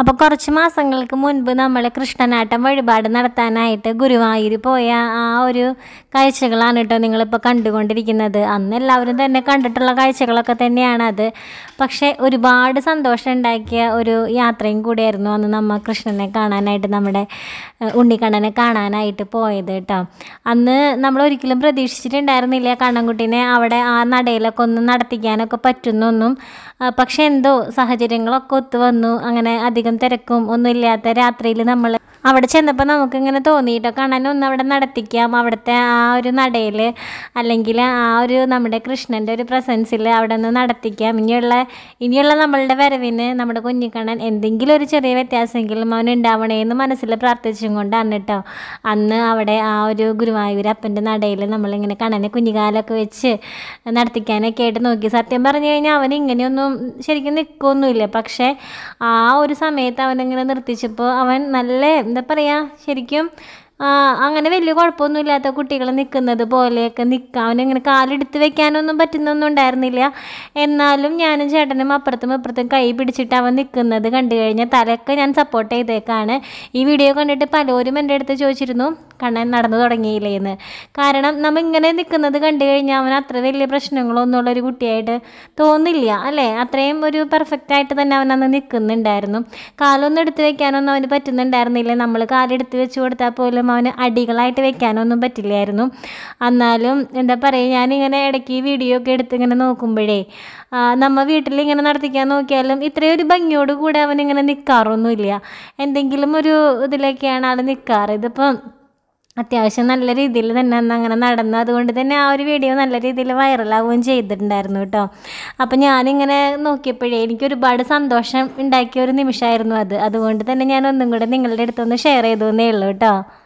അപ്പോൾ കുറച്ച് മാസങ്ങൾക്ക് മുൻപ് നമ്മൾ കൃഷ്ണനാട്ടം വഴിപാട് നടത്താനായിട്ട് ഗുരുവായൂർ പോയ ആ ഒരു കാഴ്ചകളാണ് കേട്ടോ നിങ്ങളിപ്പോൾ കണ്ടുകൊണ്ടിരിക്കുന്നത് അന്ന് എല്ലാവരും തന്നെ കണ്ടിട്ടുള്ള കാഴ്ചകളൊക്കെ തന്നെയാണത് പക്ഷേ ഒരുപാട് സന്തോഷം ഉണ്ടാക്കിയ ഒരു യാത്രയും കൂടിയായിരുന്നു അന്ന് നമ്മൾ കൃഷ്ണനെ കാണാനായിട്ട് നമ്മുടെ ഉണ്ണിക്കണ്ണനെ കാണാനായിട്ട് പോയത് കേട്ടോ അന്ന് നമ്മൾ ഒരിക്കലും പ്രതീക്ഷിച്ചിട്ടുണ്ടായിരുന്നില്ല കണ്ണൻകുട്ടീനെ അവിടെ ആ നടയിലൊക്കെ ഒന്ന് നടത്തിക്കാനൊക്കെ പറ്റുന്നൊന്നും പക്ഷേ എന്തോ സാഹചര്യങ്ങളൊക്കെ ഒത്തു വന്നു അങ്ങനെ അധികം അധികം തിരക്കും ഒന്നുമില്ലാത്ത രാത്രിയിൽ നമ്മൾ അവിടെ ചെന്നപ്പോൾ നമുക്കിങ്ങനെ തോന്നിയിട്ട് കണ്ണനെ ഒന്ന് അവിടെ നടത്തിക്കാം അവിടുത്തെ ആ ഒരു നടയിൽ അല്ലെങ്കിൽ ആ ഒരു നമ്മുടെ കൃഷ്ണൻ്റെ ഒരു പ്രസൻസിൽ അവിടെ ഒന്ന് നടത്തിക്കാം ഇനിയുള്ള ഇനിയുള്ള നമ്മളുടെ വരവിന് നമ്മുടെ കുഞ്ഞിക്കണ്ണൻ എന്തെങ്കിലും ഒരു ചെറിയ വ്യത്യാസമെങ്കിലും അവൻ എന്ന് മനസ്സിൽ പ്രാർത്ഥിച്ചും കൊണ്ടാണ് കേട്ടോ അന്ന് അവിടെ ആ ഒരു ഗുരുവായൂർ അപ്പൻ്റെ നടയിൽ നമ്മളിങ്ങനെ കണ്ണനെ കുഞ്ഞിക്കാലൊക്കെ വെച്ച് നടത്തിക്കാനൊക്കെ ആയിട്ട് നോക്കി സത്യം പറഞ്ഞു കഴിഞ്ഞാൽ അവൻ ഇങ്ങനെയൊന്നും ശരിക്കും നിൽക്കൊന്നുമില്ല പക്ഷേ ആ ഒരു സമയം സമയത്ത് അവനങ്ങനെ നിർത്തിച്ചപ്പോൾ അവൻ നല്ല എന്താ പറയുക ശരിക്കും അങ്ങനെ വലിയ കുഴപ്പമൊന്നും ഇല്ലാത്ത കുട്ടികൾ നിൽക്കുന്നത് പോലെയൊക്കെ നിൽക്കാം അവനിങ്ങനെ കാലെടുത്ത് വെക്കാനൊന്നും പറ്റുന്നൊന്നും ഉണ്ടായിരുന്നില്ല എന്നാലും ഞാനും ചേട്ടനും അപ്പുറത്തും ഇപ്പുറത്തും കൈ പിടിച്ചിട്ട് അവൻ നിൽക്കുന്നത് കണ്ടു കഴിഞ്ഞാൽ തലയൊക്കെ ഞാൻ സപ്പോർട്ട് ചെയ്തേക്കാണ് ഈ വീഡിയോ കണ്ടിട്ട് പലരും എൻ്റെ അടുത്ത് ചോദിച്ചിരുന്നു കണ്ണൻ നടന്നു തുടങ്ങിയില്ലേ എന്ന് കാരണം നമ്മൾ ഇങ്ങനെ നിൽക്കുന്നത് കണ്ടു കഴിഞ്ഞാൽ അവൻ അത്ര വലിയ പ്രശ്നങ്ങളൊന്നും ഉള്ളൊരു കുട്ടിയായിട്ട് തോന്നില്ല അല്ലേ അത്രയും ഒരു പെർഫെക്റ്റായിട്ട് തന്നെ അവൻ അന്ന് നിൽക്കുന്നുണ്ടായിരുന്നു കാലൊന്നും എടുത്ത് വെക്കാനൊന്നും അവന് പറ്റുന്നുണ്ടായിരുന്നില്ല നമ്മൾ കാലെടുത്ത് വെച്ച് കൊടുത്താൽ പോലും ആയതുകൊണ്ടും അവന് അടികളായിട്ട് വെക്കാനൊന്നും പറ്റില്ലായിരുന്നു എന്നാലും എന്താ പറയുക ഞാനിങ്ങനെ ഇടയ്ക്ക് വീഡിയോ ഒക്കെ എടുത്ത് ഇങ്ങനെ നോക്കുമ്പോഴേ നമ്മ വീട്ടിൽ ഇങ്ങനെ നടത്തിക്കാൻ നോക്കിയാലും ഇത്രയും ഒരു ഭംഗിയോട് കൂടെ അവനിങ്ങനെ നിൽക്കാറൊന്നുമില്ല എന്തെങ്കിലും ഒരു ഇതിലൊക്കെയാണ് ആൾ നിൽക്കാറ് ഇതിപ്പം അത്യാവശ്യം നല്ല രീതിയിൽ തന്നെ അന്ന് അങ്ങനെ നടന്നു അതുകൊണ്ട് തന്നെ ആ ഒരു വീഡിയോ നല്ല രീതിയിൽ വൈറലാവുകയും ചെയ്തിട്ടുണ്ടായിരുന്നു കേട്ടോ അപ്പം ഞാനിങ്ങനെ നോക്കിയപ്പോഴേ എനിക്ക് ഒരുപാട് സന്തോഷം ഉണ്ടാക്കിയ ഒരു നിമിഷമായിരുന്നു അത് അതുകൊണ്ട് തന്നെ ഞാൻ ഒന്നും കൂടെ നിങ്ങളുടെ അടുത്തൊന്ന് ഷെയർ ചെയ്തു എന്നേ ഉള്ളൂ കേട്ടോ